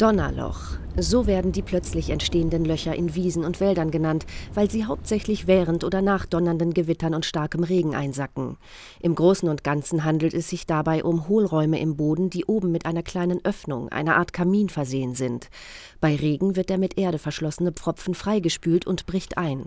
Donnerloch. So werden die plötzlich entstehenden Löcher in Wiesen und Wäldern genannt, weil sie hauptsächlich während oder nach donnernden Gewittern und starkem Regen einsacken. Im Großen und Ganzen handelt es sich dabei um Hohlräume im Boden, die oben mit einer kleinen Öffnung, einer Art Kamin versehen sind. Bei Regen wird der mit Erde verschlossene Pfropfen freigespült und bricht ein.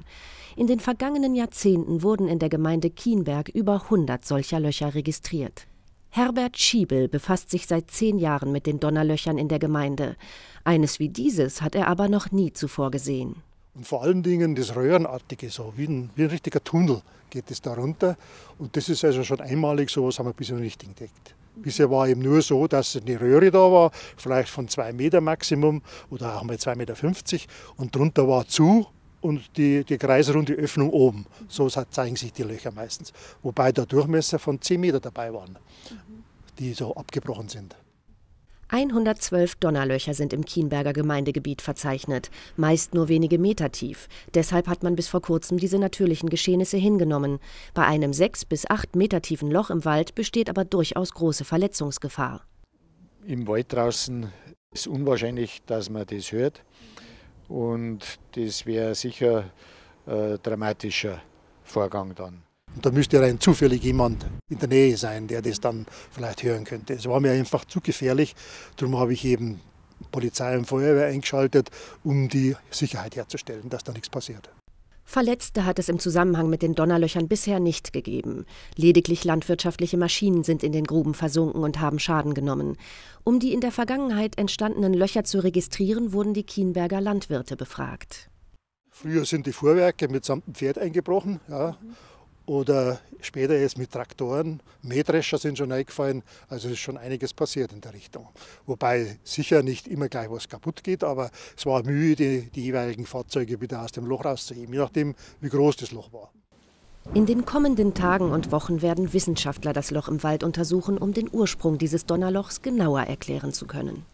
In den vergangenen Jahrzehnten wurden in der Gemeinde Kienberg über 100 solcher Löcher registriert. Herbert Schiebel befasst sich seit zehn Jahren mit den Donnerlöchern in der Gemeinde. Eines wie dieses hat er aber noch nie zuvor gesehen. Und vor allen Dingen das Röhrenartige, so wie ein, wie ein richtiger Tunnel geht es da runter. Und das ist also schon einmalig, so was haben wir bisher nicht entdeckt. Bisher war eben nur so, dass eine Röhre da war, vielleicht von zwei Meter Maximum oder auch mal 2,50 Meter. Und drunter war zu und die, die kreisrunde Öffnung oben. So zeigen sich die Löcher meistens. Wobei da Durchmesser von 10 Meter dabei waren, die so abgebrochen sind. 112 Donnerlöcher sind im Kienberger Gemeindegebiet verzeichnet, meist nur wenige Meter tief. Deshalb hat man bis vor kurzem diese natürlichen Geschehnisse hingenommen. Bei einem 6 bis 8 Meter tiefen Loch im Wald besteht aber durchaus große Verletzungsgefahr. Im Wald draußen ist unwahrscheinlich, dass man das hört. Und das wäre sicher ein äh, dramatischer Vorgang dann. Und da müsste rein zufällig jemand in der Nähe sein, der das dann vielleicht hören könnte. Es war mir einfach zu gefährlich. Darum habe ich eben Polizei und Feuerwehr eingeschaltet, um die Sicherheit herzustellen, dass da nichts passiert. Verletzte hat es im Zusammenhang mit den Donnerlöchern bisher nicht gegeben. Lediglich landwirtschaftliche Maschinen sind in den Gruben versunken und haben Schaden genommen. Um die in der Vergangenheit entstandenen Löcher zu registrieren, wurden die Kienberger Landwirte befragt. Früher sind die Fuhrwerke mitsamt dem Pferd eingebrochen. Ja. Mhm oder später jetzt mit Traktoren. Mähdrescher sind schon eingefallen, also ist schon einiges passiert in der Richtung. Wobei sicher nicht immer gleich was kaputt geht, aber es war Mühe, die, die jeweiligen Fahrzeuge wieder aus dem Loch rauszuheben, je nachdem, wie groß das Loch war. In den kommenden Tagen und Wochen werden Wissenschaftler das Loch im Wald untersuchen, um den Ursprung dieses Donnerlochs genauer erklären zu können.